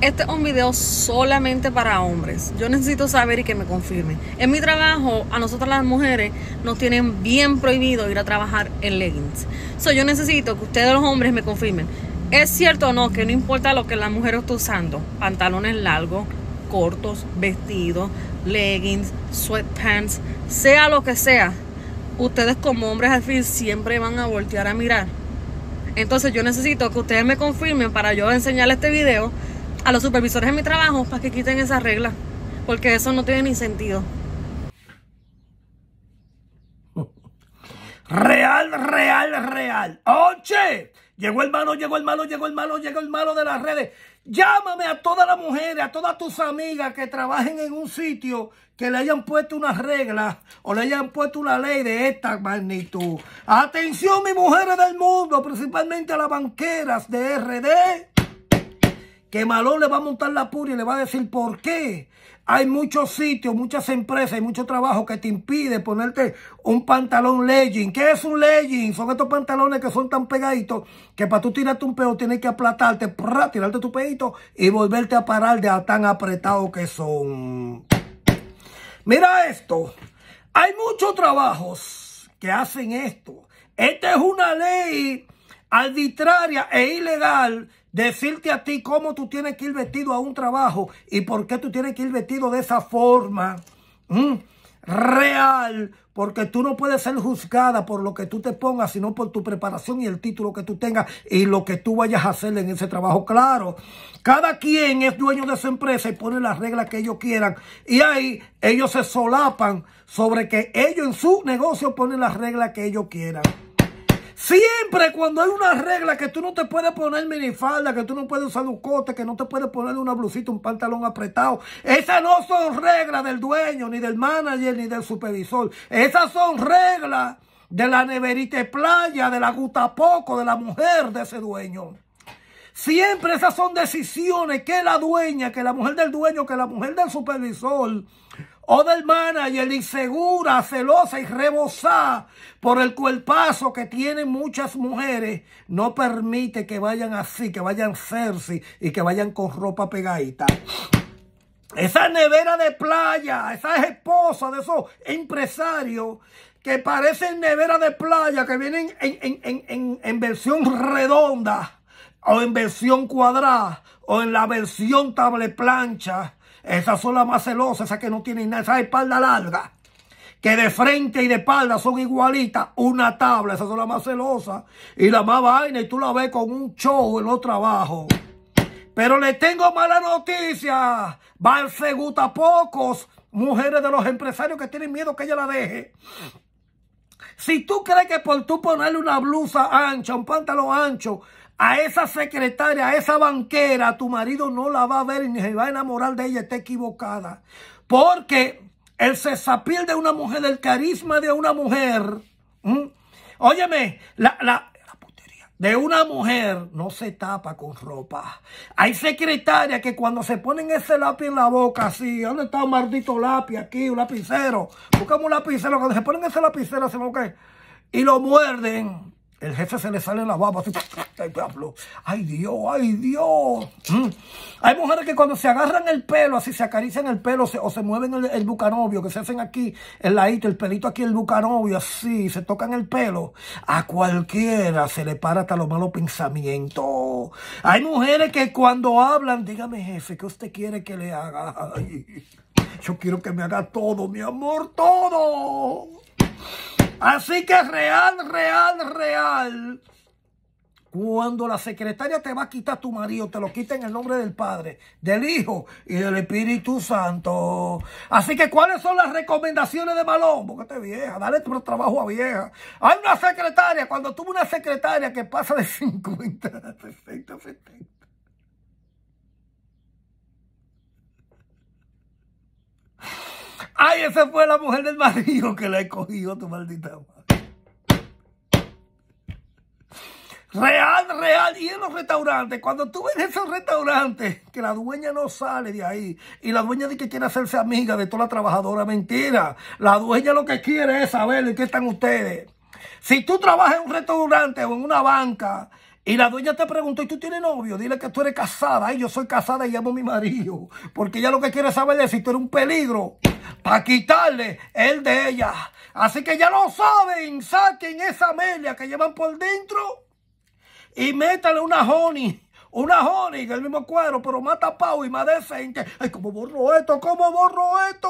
este es un video solamente para hombres. Yo necesito saber y que me confirmen. En mi trabajo, a nosotras las mujeres nos tienen bien prohibido ir a trabajar en leggings. So, yo necesito que ustedes los hombres me confirmen. ¿Es cierto o no que no importa lo que la mujer esté usando? Pantalones largos, cortos, vestidos, leggings, sweatpants, sea lo que sea. Ustedes como hombres al fin siempre van a voltear a mirar. Entonces yo necesito que ustedes me confirmen para yo enseñarles este video a los supervisores de mi trabajo para que quiten esa regla, porque eso no tiene ni sentido. Real, real, real. ¡Oche! Llegó el malo, llegó el malo, llegó el malo, llegó el malo de las redes. Llámame a todas las mujeres, a todas tus amigas que trabajen en un sitio que le hayan puesto unas reglas o le hayan puesto una ley de esta magnitud. Atención, mis mujeres del mundo, principalmente a las banqueras de RD que Malón le va a montar la pura y le va a decir por qué. Hay muchos sitios, muchas empresas y mucho trabajo que te impide ponerte un pantalón legging. ¿Qué es un legging? Son estos pantalones que son tan pegaditos que para tú tirarte un pedo tienes que aplatarte, tirarte tu pedito y volverte a parar de tan apretado que son. Mira esto. Hay muchos trabajos que hacen esto. Esta es una ley arbitraria e ilegal Decirte a ti cómo tú tienes que ir vestido a un trabajo y por qué tú tienes que ir vestido de esa forma. real, porque tú no puedes ser juzgada por lo que tú te pongas, sino por tu preparación y el título que tú tengas y lo que tú vayas a hacer en ese trabajo. Claro, cada quien es dueño de esa empresa y pone las reglas que ellos quieran. Y ahí ellos se solapan sobre que ellos en su negocio ponen las reglas que ellos quieran. Siempre cuando hay una regla que tú no te puedes poner minifalda, que tú no puedes usar un cote, que no te puedes poner una blusita, un pantalón apretado, esas no son reglas del dueño, ni del manager, ni del supervisor. Esas son reglas de la neverita playa, de la poco de la mujer de ese dueño. Siempre esas son decisiones que la dueña, que la mujer del dueño, que la mujer del supervisor o y el insegura, celosa y rebosada por el cuerpazo que tienen muchas mujeres, no permite que vayan así, que vayan Cersei y que vayan con ropa pegadita. Esa nevera de playa, esas esposas de esos empresarios que parecen nevera de playa, que vienen en, versión redonda o en versión cuadrada o en la versión table plancha. Esas son las más celosas, esas que no tienen nada, esas espalda larga. Que de frente y de espalda son igualitas, una tabla, esas son las más celosas y la más vaina, y tú la ves con un show en los trabajos. Pero le tengo mala noticia. se gusta pocos mujeres de los empresarios que tienen miedo que ella la deje. Si tú crees que por tú ponerle una blusa ancha, un pantalón ancho a esa secretaria, a esa banquera, tu marido no la va a ver ni se va a enamorar de ella, está equivocada. Porque el cesapiel de una mujer, el carisma de una mujer, óyeme, la, la, putería de una mujer no se tapa con ropa. Hay secretarias que cuando se ponen ese lápiz en la boca, así, ¿dónde está un maldito lápiz aquí, un lapicero? Buscamos un lapicero, cuando se ponen ese lapicero, se lo que... Y lo muerden, el jefe se le sale la baba. Así, ¡Ay Dios! ¡Ay Dios! Mm. Hay mujeres que cuando se agarran el pelo, así se acarician el pelo o se mueven el, el, bucanovio, que se hacen aquí el ladito, el pelito aquí, el bucanovio, así, se tocan el pelo. A cualquiera se le para hasta los malos pensamientos. Hay mujeres que cuando hablan, dígame jefe, ¿qué usted quiere que le haga? yo quiero que me haga todo, mi amor, todo. Así que real, real, real cuando la secretaria te va a quitar tu marido, te lo quita en el nombre del Padre, del Hijo y del Espíritu Santo. Así que, ¿cuáles son las recomendaciones de Malón? porque te vieja, dale tu trabajo a vieja. Hay una secretaria, cuando tuve una secretaria que pasa de 50 a 60, 70. Ay, esa fue la mujer del marido que la he cogido tu maldita madre. Real, real. Y en los restaurantes, cuando tú ves esos restaurante, que la dueña no sale de ahí y la dueña dice que quiere hacerse amiga de toda la trabajadora, mentira. La dueña lo que quiere es saber de qué están ustedes. Si tú trabajas en un restaurante o en una banca y la dueña te pregunta, ¿y tú tienes novio? Dile que tú eres casada. Ay, yo soy casada y llamo a mi marido. Porque ella lo que quiere saber es si tú eres un peligro para quitarle el de ella. Así que ya lo saben, saquen esa media que llevan por dentro y métale una honey. Una honey, el mismo cuero pero más tapado y más decente. Ay, ¿cómo borro esto? ¿Cómo borro esto?